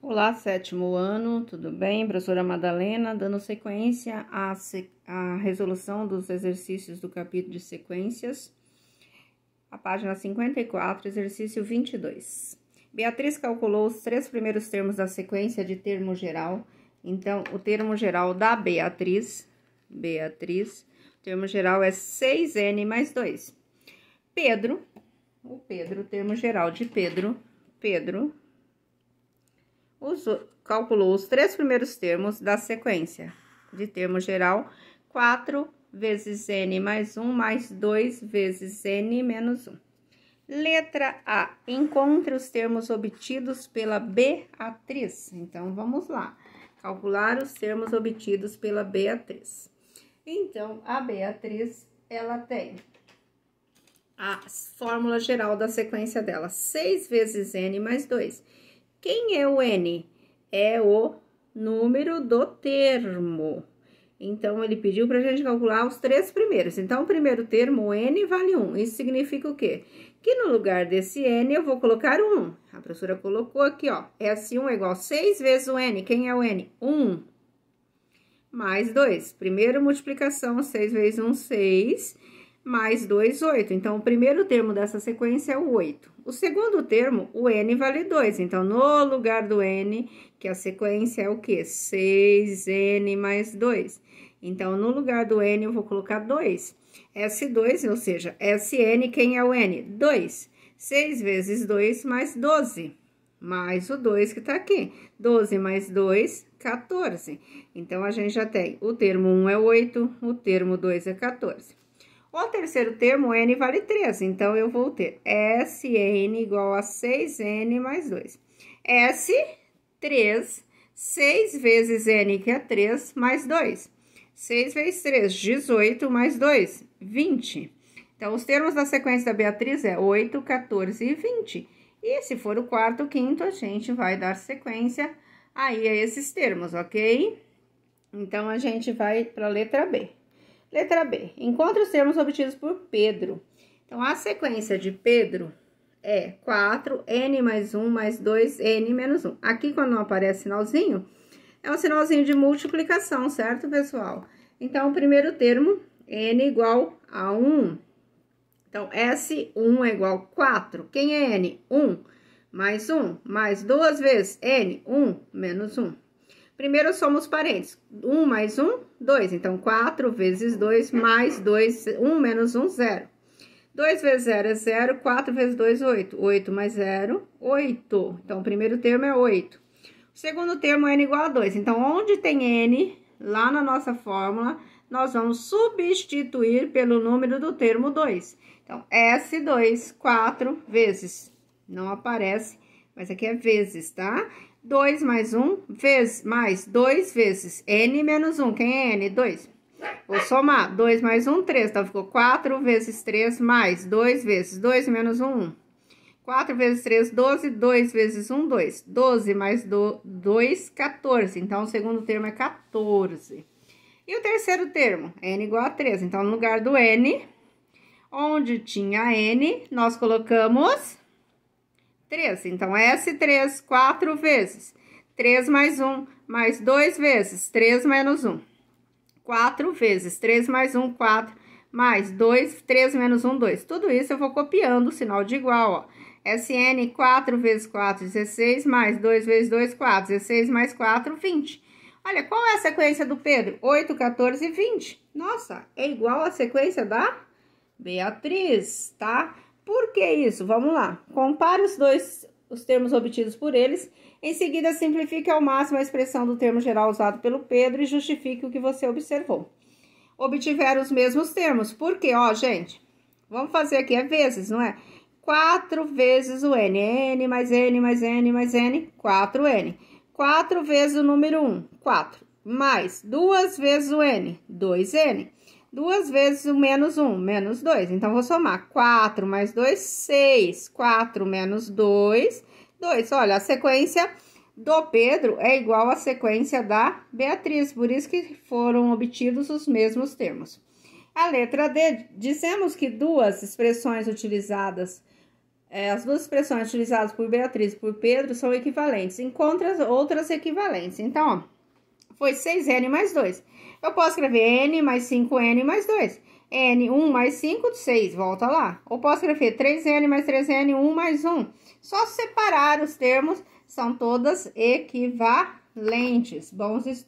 Olá, sétimo ano, tudo bem? Professora Madalena, dando sequência à, se... à, resolução dos exercícios do capítulo de sequências, a página 54, exercício 22. Beatriz calculou os três primeiros termos da sequência de termo geral. Então, o termo geral da Beatriz, Beatriz, o termo geral é 6N mais 2. Pedro, o Pedro, o termo geral de Pedro, Pedro, calculou os três primeiros termos da sequência de termo geral, 4 vezes n mais 1 mais 2 vezes n menos 1. Letra A, encontre os termos obtidos pela Beatriz. Então, vamos lá, calcular os termos obtidos pela Beatriz. Então, a Beatriz, ela tem a fórmula geral da sequência dela, 6 vezes n mais 2 quem é o N? É o número do termo. Então, ele pediu para a gente calcular os três primeiros. Então, o primeiro termo, o N, vale 1. Isso significa o quê? Que no lugar desse N, eu vou colocar 1. A professora colocou aqui, ó. S1 é igual a 6 vezes o N. Quem é o N? 1. Mais 2. Primeiro, multiplicação, 6 vezes 1, 6 mais 2, 8. Então, o primeiro termo dessa sequência é o 8. O segundo termo, o n vale 2. Então, no lugar do n, que a sequência é o quê? 6n mais 2. Então, no lugar do n, eu vou colocar 2. S2, ou seja, Sn, quem é o n? 2. 6 vezes 2 mais 12, mais o 2 que está aqui. 12 mais 2, 14. Então, a gente já tem o termo 1 é 8, o termo 2 é 14. O terceiro termo, n vale 3, então eu vou ter Sn igual a 6n mais 2. S, 3, 6 vezes n, que é 3, mais 2. 6 vezes 3, 18, mais 2, 20. Então, os termos da sequência da Beatriz é 8, 14 e 20. E se for o quarto, quinto, a gente vai dar sequência aí a esses termos, ok? Então, a gente vai para a letra B. Letra B. Encontre os termos obtidos por Pedro. Então, a sequência de Pedro é 4, n mais 1 mais 2, n menos 1. Aqui, quando não aparece sinalzinho, é um sinalzinho de multiplicação, certo, pessoal? Então, o primeiro termo, n igual a 1. Então, S1 é igual a 4. Quem é n? 1 mais 1 mais duas vezes n, 1 menos 1. Primeiro somos parentes. 1 mais 1, 2. Então, 4 vezes 2 mais 2, 1 menos 1, 0. 2 vezes 0 é 0, 4 vezes 2, 8. 8 mais 0, 8. Então, o primeiro termo é 8. O segundo termo é n igual a 2. Então, onde tem n, lá na nossa fórmula, nós vamos substituir pelo número do termo 2. Então, S2, 4 vezes. Não aparece, mas aqui é vezes, tá? 2 mais 1 vezes, mais 2 vezes n menos 1. Quem é n? 2. Vou somar 2 mais 1, 3. Então, ficou 4 vezes 3 mais 2 vezes 2 menos 1, 1. 4 vezes 3, 12. 2 vezes 1, 2. 12 mais 2, 2, 14. Então, o segundo termo é 14. E o terceiro termo? n igual a 3. Então, no lugar do n, onde tinha n, nós colocamos 3. Então, S3, 4 vezes. 3 mais 1, mais 2 vezes. 3 menos 1, 4 vezes. 3 mais 1, 4. Mais 2, 3 menos 1, 2. Tudo isso eu vou copiando o sinal de igual, ó. SN, 4 vezes 4, 16, mais 2 vezes 2, 4, 16, mais 4, 20. Olha, qual é a sequência do Pedro? 8, 14 20. Nossa, é igual a sequência da Beatriz, tá? Por que isso? Vamos lá. Compare os dois os termos obtidos por eles. Em seguida, simplifique ao máximo a expressão do termo geral usado pelo Pedro e justifique o que você observou. Obtiveram os mesmos termos. Por quê? Ó, gente, vamos fazer aqui, é vezes, não é? 4 vezes o n. n mais n mais n mais n, 4n. 4 vezes o número 1, 4. Mais 2 vezes o n, 2n. Duas vezes o menos 1, menos 2. Então, vou somar 4 mais 2, 6. 4 menos 2, 2. Olha, a sequência do Pedro é igual à sequência da Beatriz, por isso que foram obtidos os mesmos termos. A letra D, dizemos que duas expressões utilizadas, é, as duas expressões utilizadas por Beatriz e por Pedro são equivalentes, encontra outras equivalentes. Então, ó, foi 6N mais 2. Eu posso escrever N mais 5N mais 2. N, 1 mais 5, 6, volta lá. Ou posso escrever 3N mais 3N, 1 mais 1. Só separar os termos, são todas equivalentes. Bons estudos.